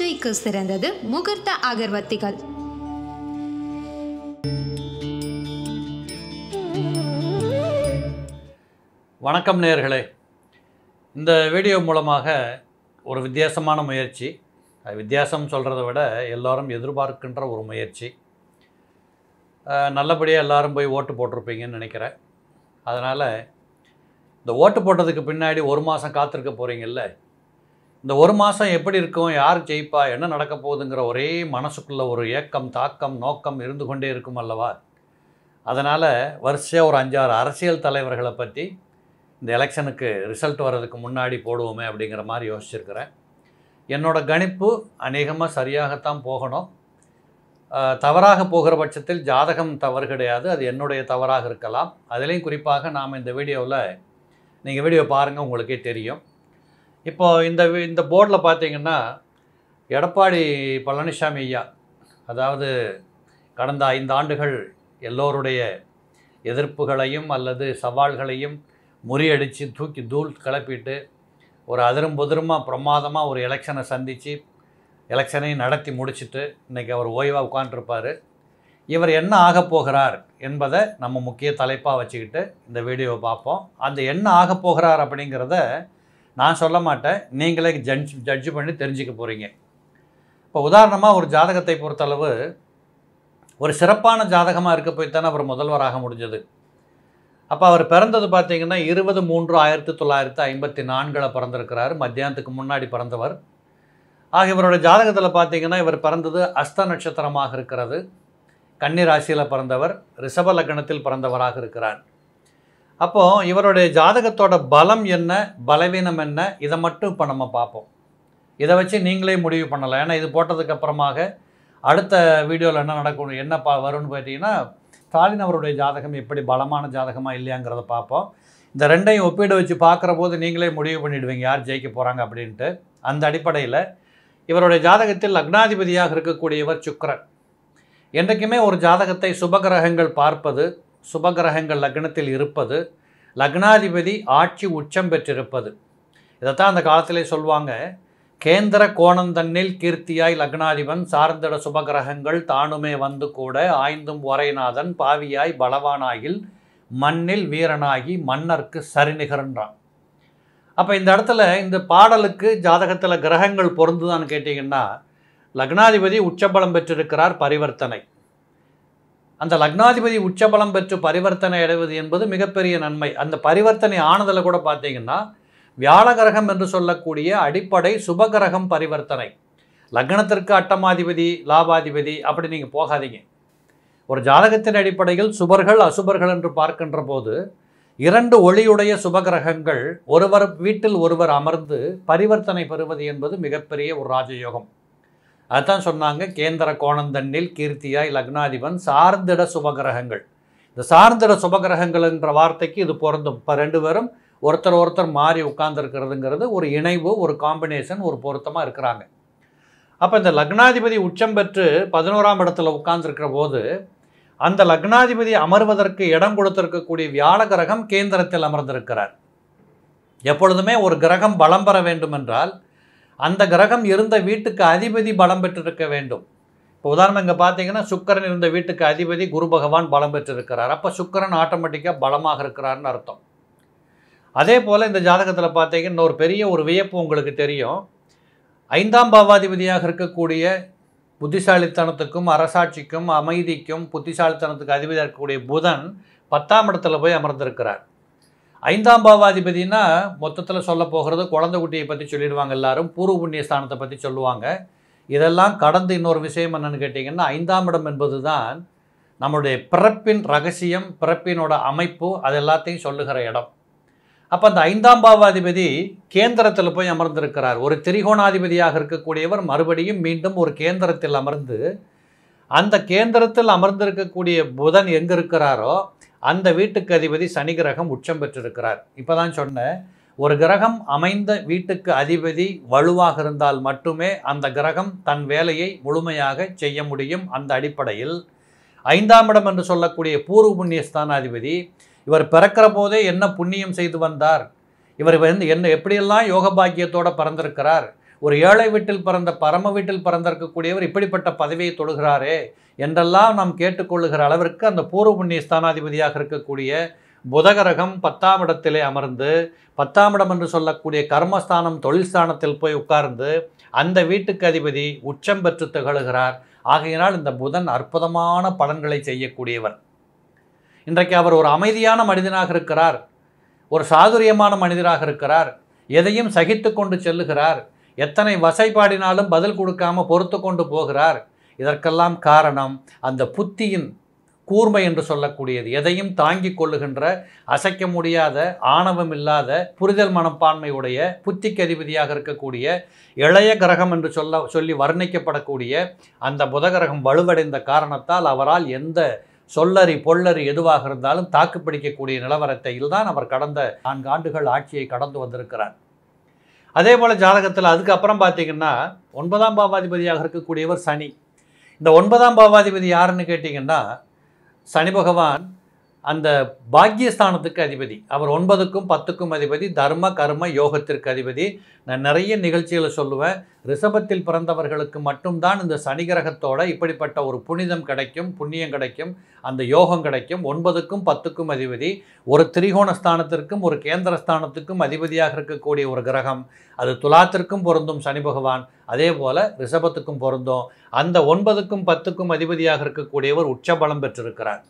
பூஜைக்கு சிறந்தது முகூர்த்த அகர்வத்திகள் வணக்கம் நேர்களே இந்த வீடியோ மூலமாக ஒரு வித்தியாசமான முயற்சி வித்தியாசம் சொல்கிறத விட எல்லோரும் எதிர்பார்க்கின்ற ஒரு முயற்சி நல்லபடியாக எல்லோரும் போய் ஓட்டு போட்டிருப்பீங்கன்னு நினைக்கிறேன் அதனால் இந்த ஓட்டு போட்டதுக்கு பின்னாடி ஒரு மாதம் காத்திருக்க போகிறீங்கல்ல இந்த ஒரு மாதம் எப்படி இருக்கும் யார் ஜெயிப்பா என்ன நடக்க போகுதுங்கிற ஒரே மனசுக்குள்ளே ஒரு ஏக்கம் தாக்கம் நோக்கம் இருந்து கொண்டே இருக்கும் அல்லவா அதனால் வரிசையாக ஒரு அஞ்சாறு அரசியல் தலைவர்களை பற்றி இந்த எலெக்ஷனுக்கு ரிசல்ட் வர்றதுக்கு முன்னாடி போடுவோமே அப்படிங்கிற மாதிரி யோசிச்சிருக்கிறேன் என்னோடய கணிப்பு அநேகமாக சரியாகத்தான் போகணும் தவறாக போகிற பட்சத்தில் ஜாதகம் தவறு கிடையாது அது என்னுடைய தவறாக இருக்கலாம் அதுலேயும் குறிப்பாக நாம் இந்த வீடியோவில் நீங்கள் வீடியோ பாருங்கள் உங்களுக்கே தெரியும் இப்போ இந்த இந்த போர்டில் பார்த்தீங்கன்னா எடப்பாடி பழனிசாமி ஐயா அதாவது கடந்த ஐந்து ஆண்டுகள் எல்லோருடைய எதிர்ப்புகளையும் அல்லது சவால்களையும் முறியடித்து தூக்கி தூள் கிளப்பிட்டு ஒரு அதிரும் புதிரமாக பிரமாதமாக ஒரு எலெக்ஷனை சந்தித்து எலெக்ஷனையும் நடத்தி முடிச்சுட்டு இன்றைக்கி அவர் ஓய்வாக உட்காந்துருப்பார் இவர் என்ன ஆக போகிறார் என்பதை நம்ம முக்கிய தலைப்பாக வச்சுக்கிட்டு இந்த வீடியோவை பார்ப்போம் அந்த என்ன ஆக போகிறார் அப்படிங்கிறத நான் சொல்ல மாட்டேன் நீங்களே ஜட்ஜ் ஜட்ஜ் பண்ணி தெரிஞ்சுக்க போகிறீங்க இப்போ உதாரணமாக ஒரு ஜாதகத்தை பொறுத்தளவு ஒரு சிறப்பான ஜாதகமாக இருக்க போய் தானே அவர் முதல்வராக முடிஞ்சது அப்போ அவர் பிறந்தது பார்த்திங்கன்னா இருபது மூன்று ஆயிரத்தி தொள்ளாயிரத்தி ஐம்பத்தி நான்கில் பிறந்திருக்கிறார் மத்தியானத்துக்கு முன்னாடி பிறந்தவர் ஆக இவருடைய ஜாதகத்தில் பார்த்திங்கன்னா இவர் பிறந்தது அஸ்த நட்சத்திரமாக இருக்கிறது கன்னி ராசியில் பிறந்தவர் ரிஷப லக்னத்தில் பிறந்தவராக இருக்கிறார் அப்போ இவருடைய ஜாதகத்தோட பலம் என்ன பலவீனம் என்ன இதை மட்டும் இப்போ நம்ம பார்ப்போம் இதை வச்சு நீங்களே முடிவு பண்ணலாம் ஏன்னா இது போட்டதுக்கு அப்புறமாக அடுத்த வீடியோவில் என்ன நடக்கும் என்ன பா வரும்னு பார்த்தீங்கன்னா ஸ்டாலின் அவருடைய ஜாதகம் எப்படி பலமான ஜாதகமாக இல்லையாங்கிறத பார்ப்போம் இந்த ரெண்டையும் ஒப்பீடு வச்சு பார்க்குற போது நீங்களே முடிவு பண்ணிவிடுவீங்க யார் ஜெயிக்க போகிறாங்க அப்படின்ட்டு அந்த அடிப்படையில் இவருடைய ஜாதகத்தில் லக்னாதிபதியாக இருக்கக்கூடியவர் சுக்கரன் என்றைக்குமே ஒரு ஜாதகத்தை சுபகிரகங்கள் பார்ப்பது சுபகிரகங்கள் லக்னத்தில் இருப்பது லக்னாதிபதி ஆட்சி உச்சம் பெற்றிருப்பது இதைத்தான் அந்த காலத்திலே சொல்லுவாங்க கேந்திர கோணந்தண்ணில் கீர்த்தியாய் லக்னாதிபன் சார்ந்திட சுபகிரகங்கள் தானுமே வந்து கூட ஆய்ந்தும் ஒரைநாதன் பாவியாய் பலவானாயில் மண்ணில் வீரனாகி மன்னர்க்கு சரிநிகரன்றான் அப்போ இந்த இடத்துல இந்த பாடலுக்கு ஜாதகத்தில் கிரகங்கள் பொருந்துதான்னு கேட்டிங்கன்னா லக்னாதிபதி உச்சபலம் பெற்றிருக்கிறார் பரிவர்த்தனை அந்த லக்னாதிபதி உச்சபலம் பெற்று பரிவர்த்தனை அடைவது என்பது மிகப்பெரிய நன்மை அந்த பரிவர்த்தனை ஆனதில் கூட பார்த்தீங்கன்னா வியாழ கிரகம் என்று சொல்லக்கூடிய அடிப்படை சுபகிரகம் பரிவர்த்தனை லக்னத்திற்கு அட்டமாதிபதி லாபாதிபதி அப்படி நீங்கள் போகாதீங்க ஒரு ஜாதகத்தின் அடிப்படையில் சுபர்கள் அசுபர்கள் என்று பார்க்கின்ற போது இரண்டு ஒளியுடைய சுபகிரகங்கள் ஒருவர் வீட்டில் ஒருவர் அமர்ந்து பரிவர்த்தனை பெறுவது என்பது மிகப்பெரிய ஒரு ராஜயோகம் அதுதான் சொன்னாங்க கேந்திர தண்ணில் கீர்த்தியாய் லக்னாதிபன் சார்ந்திட சுபகிரகங்கள் இந்த சார்ந்திட சுபகிரகங்கள் என்ற வார்த்தைக்கு இது பொருந்தும் இப்போ ரெண்டு பேரும் ஒருத்தர் ஒருத்தர் மாறி உட்கார்ந்துருக்கிறதுங்கிறது ஒரு இணைவு ஒரு காம்பினேஷன் ஒரு பொருத்தமாக இருக்கிறாங்க அப்போ இந்த லக்னாதிபதி உச்சம் பெற்று பதினோராம் இடத்துல உட்கார்ந்துருக்கிற போது அந்த லக்னாதிபதி அமர்வதற்கு இடம் கொடுத்துருக்கக்கூடிய வியாழ கிரகம் கேந்திரத்தில் அமர்ந்திருக்கிறார் எப்பொழுதுமே ஒரு கிரகம் பலம் பெற வேண்டும் என்றால் அந்த கிரகம் இருந்த வீட்டுக்கு அதிபதி பலம் பெற்றிருக்க வேண்டும் இப்போ உதாரணம் இங்கே பார்த்தீங்கன்னா சுக்கரன் இருந்த வீட்டுக்கு அதிபதி குரு பகவான் பலம் பெற்றிருக்கிறார் அப்போ சுக்கரன் ஆட்டோமேட்டிக்காக பலமாக இருக்கிறார்னு அர்த்தம் அதே போல் இந்த ஜாதகத்தில் பார்த்தீங்கன்னா ஒரு பெரிய ஒரு வியப்பு உங்களுக்கு தெரியும் ஐந்தாம் பாவாதிபதியாக இருக்கக்கூடிய புத்திசாலித்தனத்துக்கும் அரசாட்சிக்கும் அமைதிக்கும் புத்திசாலித்தனத்துக்கு அதிபதியாக இருக்கக்கூடிய புதன் பத்தாம் இடத்துல போய் அமர்ந்திருக்கிறார் ஐந்தாம் பாவாதிபதினா மொத்தத்தில் சொல்ல போகிறது குழந்தை குட்டியை பற்றி சொல்லிடுவாங்க எல்லாரும் பூர்வ புண்ணிய ஸ்தானத்தை பற்றி சொல்லுவாங்க இதெல்லாம் கடந்து இன்னொரு விஷயம் என்னென்னு கேட்டிங்கன்னா ஐந்தாம் இடம் என்பது தான் நம்மளுடைய பிறப்பின் ரகசியம் பிறப்பினோட அமைப்பு அது எல்லாத்தையும் சொல்லுகிற இடம் அப்போ அந்த ஐந்தாம் பாவாதிபதி கேந்திரத்தில் போய் அமர்ந்திருக்கிறார் ஒரு திரிகோணாதிபதியாக இருக்கக்கூடியவர் மறுபடியும் மீண்டும் ஒரு கேந்திரத்தில் அமர்ந்து அந்த கேந்திரத்தில் அமர்ந்திருக்கக்கூடிய புதன் எங்கே இருக்கிறாரோ அந்த வீட்டுக்கு அதிபதி சனி கிரகம் உச்சம் பெற்றிருக்கிறார் இப்போ தான் சொன்னேன் ஒரு கிரகம் அமைந்த வீட்டுக்கு அதிபதி வலுவாக இருந்தால் மட்டுமே அந்த கிரகம் தன் வேலையை முழுமையாக செய்ய முடியும் அந்த அடிப்படையில் ஐந்தாம் இடம் என்று சொல்லக்கூடிய பூர்வ புண்ணிய அதிபதி இவர் பிறக்கிற போதே என்ன புண்ணியம் செய்து வந்தார் இவர் வந்து என்ன எப்படியெல்லாம் யோக பாக்கியத்தோடு பிறந்திருக்கிறார் ஒரு ஏழை வீட்டில் பிறந்த பரம வீட்டில் பிறந்திருக்கக்கூடியவர் இப்படிப்பட்ட பதவியை தொழுகிறாரே என்றெல்லாம் நாம் கேட்டுக்கொள்ளுகிற அளவிற்கு அந்த பூர்வ புண்ணிய ஸ்தானாதிபதியாக இருக்கக்கூடிய புதகரகம் பத்தாம் இடத்திலே அமர்ந்து பத்தாம் இடம் என்று சொல்லக்கூடிய கர்மஸ்தானம் தொழில் ஸ்தானத்தில் போய் உட்கார்ந்து அந்த வீட்டுக்கு அதிபதி உச்சம் பெற்று திகழுகிறார் ஆகையினால் இந்த புதன் அற்புதமான பலன்களை செய்யக்கூடியவர் இன்றைக்கு அவர் ஒரு அமைதியான மனிதனாக இருக்கிறார் ஒரு சாதுரியமான மனிதராக இருக்கிறார் எதையும் சகித்து கொண்டு செல்லுகிறார் எத்தனை வசைப்பாடினாலும் பதில் கொடுக்காம பொறுத்து கொண்டு போகிறார் இதற்கெல்லாம் காரணம் அந்த புத்தியின் கூர்மை என்று சொல்லக்கூடியது எதையும் தாங்கி கொள்ளுகின்ற அசைக்க முடியாத ஆணவம் இல்லாத புரிதல் மனப்பான்மையுடைய புத்திக்கு அதிபதியாக இருக்கக்கூடிய இளைய கிரகம் என்று சொல்ல சொல்லி வர்ணிக்கப்படக்கூடிய அந்த புதகிரகம் வலுவடைந்த காரணத்தால் அவரால் எந்த சொல்லரி பொல்லரி எதுவாக இருந்தாலும் தாக்கு பிடிக்கக்கூடிய நிலவரத்தையில் தான் அவர் கடந்த நான்கு ஆண்டுகள் ஆட்சியை கடந்து வந்திருக்கிறார் அதே போல் ஜாதகத்தில் அதுக்கப்புறம் பார்த்தீங்கன்னா ஒன்பதாம் பாவாதிபதியாக இருக்கக்கூடியவர் சனி இந்த ஒன்பதாம் பாவாதிபதி யாருன்னு கேட்டிங்கன்னா சனி பகவான் அந்த பாக்கியஸ்தானத்துக்கு அதிபதி அவர் ஒன்பதுக்கும் பத்துக்கும் அதிபதி தர்ம கர்ம யோகத்திற்கு அதிபதி நான் நிறைய நிகழ்ச்சிகளை சொல்லுவேன் ரிஷபத்தில் பிறந்தவர்களுக்கு மட்டும்தான் இந்த சனி கிரகத்தோட இப்படிப்பட்ட ஒரு புனிதம் கிடைக்கும் புண்ணியம் கிடைக்கும் அந்த யோகம் கிடைக்கும் ஒன்பதுக்கும் பத்துக்கும் அதிபதி ஒரு திரிகோண ஸ்தானத்திற்கும் ஒரு கேந்திரஸ்தானத்துக்கும் அதிபதியாக இருக்கக்கூடிய ஒரு கிரகம் அது துலாத்திற்கும் பொருந்தும் சனி பகவான் அதே போல் ரிஷபத்துக்கும் பொருந்தும் அந்த ஒன்பதுக்கும் பத்துக்கும் அதிபதியாக இருக்கக்கூடியவர் உச்சபலம் பெற்றிருக்கிறார்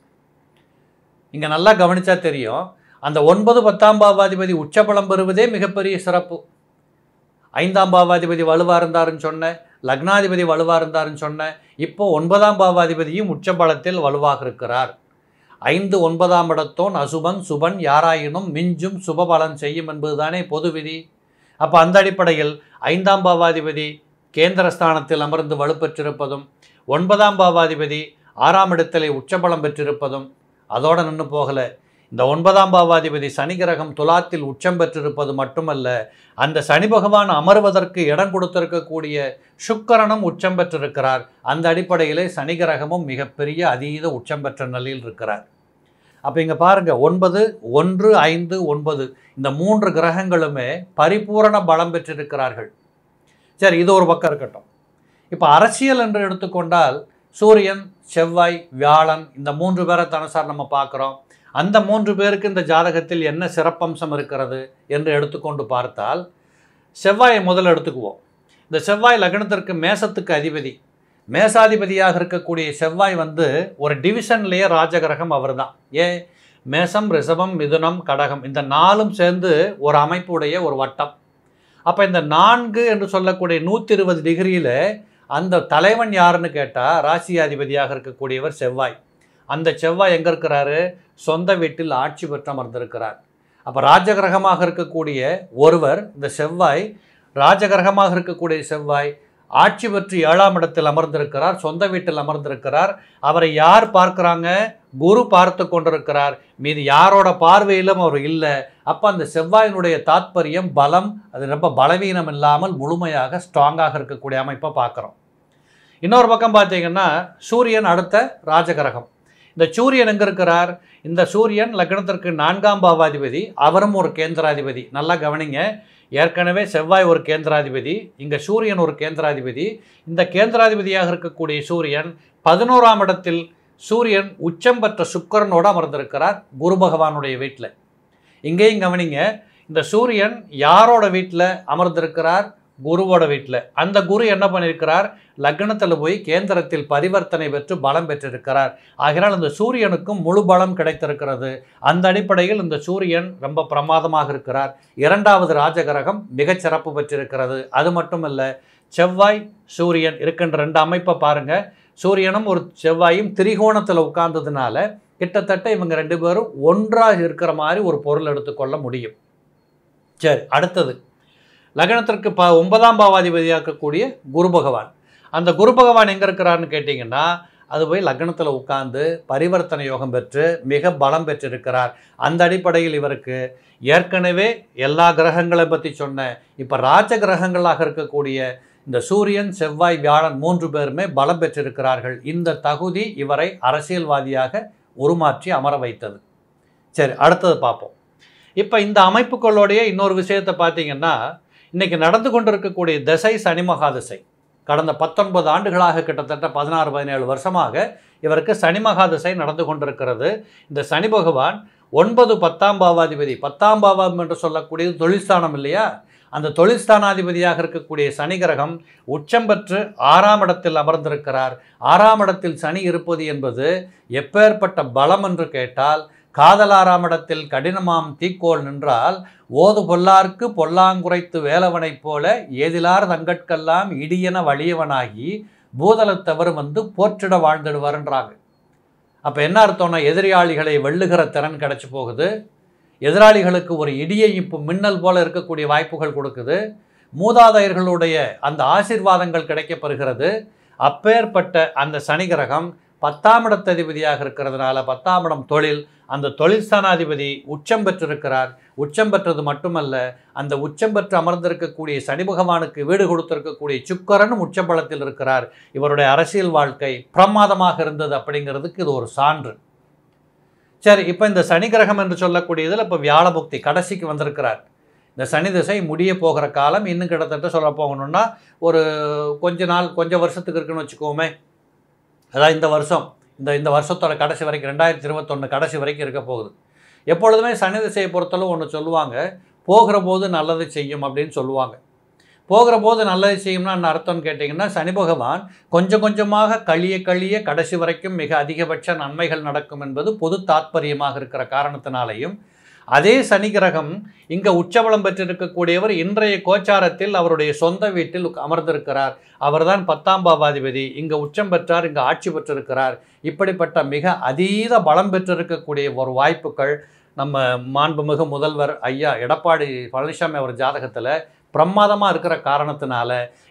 இங்கே நல்லா கவனித்தா தெரியும் அந்த ஒன்பது பத்தாம் பாவாதிபதி உச்சபலம் பெறுவதே மிகப்பெரிய சிறப்பு ஐந்தாம் பாவாதிபதி வலுவாக இருந்தாருன்னு சொன்னேன் லக்னாதிபதி வலுவாக இருந்தாருன்னு சொன்னேன் இப்போது ஒன்பதாம் பாவாதிபதியும் உச்சபலத்தில் வலுவாக இருக்கிறார் ஐந்து ஒன்பதாம் இடத்தோன் அசுபன் சுபன் யாராயினும் மிஞ்சும் சுபபலன் செய்யும் என்பதுதானே பொது விதி அப்போ அந்த அடிப்படையில் ஐந்தாம் பாவாதிபதி கேந்திரஸ்தானத்தில் அமர்ந்து வலுப்பெற்றிருப்பதும் ஒன்பதாம் பாவாதிபதி ஆறாம் இடத்திலே உச்சபலம் பெற்றிருப்பதும் அதோடு நின்று போகலை இந்த ஒன்பதாம் பாவாதிபதி சனி கிரகம் துலாத்தில் உச்சம் பெற்றிருப்பது மட்டுமல்ல அந்த சனி பகவான் அமர்வதற்கு இடம் கொடுத்திருக்கக்கூடிய சுக்கரனும் உச்சம் பெற்றிருக்கிறார் அந்த அடிப்படையிலே சனி கிரகமும் மிகப்பெரிய அதீத உச்சம் பெற்ற நிலையில் இருக்கிறார் அப்போ இங்கே பாருங்கள் ஒன்பது ஒன்று ஐந்து ஒன்பது இந்த மூன்று கிரகங்களுமே பரிபூரண பலம் பெற்றிருக்கிறார்கள் சரி இது ஒரு பக்கம் இருக்கட்டும் இப்போ அரசியல் என்று எடுத்துக்கொண்டால் சூரியன் செவ்வாய் வியாழன் இந்த மூன்று பேரை தனசார் நம்ம பார்க்குறோம் அந்த மூன்று பேருக்கு இந்த ஜாதகத்தில் என்ன சிறப்பம்சம் இருக்கிறது என்று எடுத்துக்கொண்டு பார்த்தால் செவ்வாயை முதல் எடுத்துக்குவோம் இந்த செவ்வாய் லக்னத்திற்கு மேசத்துக்கு அதிபதி மேசாதிபதியாக இருக்கக்கூடிய செவ்வாய் வந்து ஒரு டிவிஷன்லேயே ராஜகிரகம் அவர் தான் ஏன் மேசம் ரிசபம் மிதுனம் கடகம் இந்த நாலும் சேர்ந்து ஒரு அமைப்புடைய ஒரு வட்டம் அப்போ இந்த நான்கு என்று சொல்லக்கூடிய நூற்றி இருபது டிகிரியில் அந்த தலைவன் யாருன்னு கேட்டால் ராசியாதிபதியாக இருக்கக்கூடியவர் செவ்வாய் அந்த செவ்வாய் எங்கே இருக்கிறாரு சொந்த வீட்டில் ஆட்சி பெற்று அமர்ந்திருக்கிறார் அப்போ ராஜகிரகமாக இருக்கக்கூடிய ஒருவர் இந்த செவ்வாய் ராஜகிரகமாக இருக்கக்கூடிய செவ்வாய் ஆட்சி பற்றி ஏழாம் இடத்தில் அமர்ந்திருக்கிறார் சொந்த வீட்டில் அமர்ந்திருக்கிறார் அவரை யார் பார்க்குறாங்க குரு பார்த்து கொண்டிருக்கிறார் மீது யாரோட பார்வையிலும் அவர் இல்லை அப்போ அந்த செவ்வாயினுடைய தாத்பரியம் பலம் அது ரொம்ப பலவீனம் இல்லாமல் முழுமையாக ஸ்ட்ராங்காக இருக்கக்கூடிய அமைப்பை பார்க்குறோம் இன்னொரு பக்கம் பார்த்தீங்கன்னா சூரியன் அடுத்த ராஜகிரகம் இந்த சூரியன் எங்கே இருக்கிறார் இந்த சூரியன் லக்னத்திற்கு நான்காம் பாவாதிபதி அவரும் ஒரு கேந்திராதிபதி நல்லா கவனிங்க ஏற்கனவே செவ்வாய் ஒரு கேந்திராதிபதி இங்கே சூரியன் ஒரு கேந்திராதிபதி இந்த கேந்திராதிபதியாக இருக்கக்கூடிய சூரியன் பதினோராம் இடத்தில் சூரியன் உச்சம் பெற்ற சுக்கரனோடு அமர்ந்திருக்கிறார் குரு பகவானுடைய வீட்டில் இங்கேயும் கவனிங்க இந்த சூரியன் யாரோட வீட்டில் அமர்ந்திருக்கிறார் குருவோட வீட்டில் அந்த குரு என்ன பண்ணியிருக்கிறார் லக்னத்தில் போய் கேந்திரத்தில் பரிவர்த்தனை பெற்று பலம் பெற்றிருக்கிறார் ஆகினால் இந்த சூரியனுக்கும் முழு பலம் கிடைத்திருக்கிறது அந்த அடிப்படையில் இந்த சூரியன் ரொம்ப பிரமாதமாக இருக்கிறார் இரண்டாவது ராஜகிரகம் மிகச்சிறப்பு பெற்றிருக்கிறது அது மட்டும் இல்லை செவ்வாய் சூரியன் இருக்கின்ற ரெண்டு அமைப்பை பாருங்கள் சூரியனும் ஒரு செவ்வாயும் திரிகோணத்தில் உட்கார்ந்ததுனால கிட்டத்தட்ட இவங்க ரெண்டு பேரும் ஒன்றாக இருக்கிற மாதிரி ஒரு பொருள் எடுத்துக்கொள்ள முடியும் சரி அடுத்தது லக்னத்திற்கு ப ஒன்பதாம் பாவாதிபதியாக இருக்கக்கூடிய குரு பகவான் அந்த குரு பகவான் எங்கே இருக்கிறாருன்னு கேட்டிங்கன்னா அது போய் லக்னத்தில் உட்கார்ந்து பரிவர்த்தனை யோகம் பெற்று மிக பலம் பெற்றிருக்கிறார் அந்த அடிப்படையில் இவருக்கு ஏற்கனவே எல்லா கிரகங்களை பற்றி சொன்னேன் இப்போ ராஜ கிரகங்களாக இருக்கக்கூடிய இந்த சூரியன் செவ்வாய் வியாழன் மூன்று பேருமே பலம் பெற்றிருக்கிறார்கள் இந்த தகுதி இவரை அரசியல்வாதியாக உருமாற்றி அமர வைத்தது சரி அடுத்தது பார்ப்போம் இப்போ இந்த அமைப்புகளோடைய இன்னொரு விஷயத்தை பார்த்தீங்கன்னா இன்றைக்கி நடந்து கொண்டிருக்கக்கூடிய திசை சனி மகாதிசை கடந்த பத்தொன்பது ஆண்டுகளாக கிட்டத்தட்ட பதினாறு பதினேழு வருஷமாக இவருக்கு சனி மகாதிசை நடந்து கொண்டிருக்கிறது இந்த சனி பகவான் ஒன்பது பத்தாம் பாவாதிபதி பத்தாம் பாவம் என்று சொல்லக்கூடியது தொழில்ஸ்தானம் இல்லையா அந்த தொழில்ஸ்தானாதிபதியாக இருக்கக்கூடிய சனி கிரகம் உச்சம் பெற்று ஆறாம் இடத்தில் அமர்ந்திருக்கிறார் ஆறாம் இடத்தில் சனி இருப்பது என்பது எப்பேற்பட்ட பலம் என்று கேட்டால் காதலாராமிடத்தில் கடினமாம் தீக்கோள் நின்றால் ஓது பொல்லார்க்கு பொல்லாங்குறைத்து வேலவனைப் போல ஏதிலார் தங்கட்கெல்லாம் இடியென வலியவனாகி பூதலத்தவர் வந்து போற்றிட வாழ்ந்துடுவார்ன்றாங்க அப்போ என்ன அர்த்தம்னா எதிரியாளிகளை வெள்ளுகிற திறன் கிடச்சி போகுது எதிராளிகளுக்கு ஒரு இடியை இப்போ மின்னல் போல இருக்கக்கூடிய வாய்ப்புகள் கொடுக்குது மூதாதையர்களுடைய அந்த ஆசிர்வாதங்கள் கிடைக்கப்பெறுகிறது அப்பேற்பட்ட அந்த சனி கிரகம் பத்தாம் இடத்ததிபதியாக இருக்கிறதுனால பத்தாம் இடம் தொழில் அந்த தொழில் ஸ்தானாதிபதி உச்சம் பெற்றிருக்கிறார் உச்சம் பெற்றது மட்டுமல்ல அந்த உச்சம் பெற்று அமர்ந்திருக்கக்கூடிய சனி பகவானுக்கு வீடு கொடுத்திருக்கக்கூடிய சுக்கரனும் உச்சம்பலத்தில் இருக்கிறார் இவருடைய அரசியல் வாழ்க்கை பிரமாதமாக இருந்தது அப்படிங்கிறதுக்கு இது ஒரு சான்று சரி இப்போ இந்த சனி கிரகம் என்று சொல்லக்கூடியதில் இப்போ வியாழபுக்தி கடைசிக்கு வந்திருக்கிறார் இந்த சனி திசை முடிய போகிற காலம் இன்னும் கிட்டத்தட்ட சொல்ல போகணும்னா ஒரு கொஞ்ச நாள் கொஞ்சம் வருஷத்துக்கு இருக்குன்னு வச்சுக்கோமே அதான் இந்த வருஷம் இந்த இந்த வருஷத்தோட கடைசி வரைக்கும் ரெண்டாயிரத்தி இருபத்தொன்று கடைசி வரைக்கும் இருக்க போகுது எப்பொழுதுமே சனி திசையை பொறுத்தளவு ஒன்று சொல்லுவாங்க போகிற போது நல்லது செய்யும் அப்படின்னு சொல்லுவாங்க போகிற போது நல்லது செய்யும்னா என்ன அர்த்தம்னு கேட்டிங்கன்னா சனி பகவான் கொஞ்சம் கொஞ்சமாக கழிய கழிய கடைசி வரைக்கும் மிக அதிகபட்ச நன்மைகள் நடக்கும் என்பது பொது தாத்பரியமாக இருக்கிற காரணத்தினாலையும் அதே சனி கிரகம் இங்கே உச்சபலம் பெற்றிருக்கக்கூடியவர் இன்றைய கோச்சாரத்தில் அவருடைய சொந்த வீட்டில் அமர்ந்திருக்கிறார் அவர்தான் பத்தாம் பாவாதிபதி இங்கே உச்சம் பெற்றார் இங்கே ஆட்சி பெற்றிருக்கிறார் இப்படிப்பட்ட மிக அதீத பலம் பெற்றிருக்கக்கூடிய ஒரு வாய்ப்புகள் நம்ம மாண்புமிகு முதல்வர் ஐயா எடப்பாடி பழனிசாமி அவர் ஜாதகத்தில் பிரமாதமாக இருக்கிற காரணத்தினால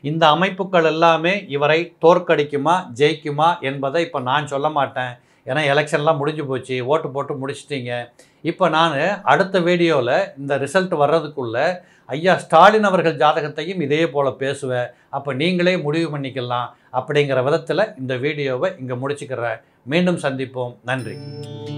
இந்த அமைப்புகள் எல்லாமே இவரை தோற்கடிக்குமா ஜெயிக்குமா என்பதை இப்போ நான் சொல்ல மாட்டேன் ஏன்னா எலெக்ஷன்லாம் முடிஞ்சு போச்சு ஓட்டு போட்டு முடிச்சிட்டிங்க இப்போ நான் அடுத்த வீடியோவில் இந்த ரிசல்ட் வர்றதுக்குள்ளே ஐயா ஸ்டாலின் அவர்கள் ஜாதகத்தையும் இதே போல் பேசுவேன் அப்போ நீங்களே முடிவு பண்ணிக்கலாம் அப்படிங்கிற விதத்தில் இந்த வீடியோவை இங்கே முடிச்சுக்கிறேன் மீண்டும் சந்திப்போம் நன்றி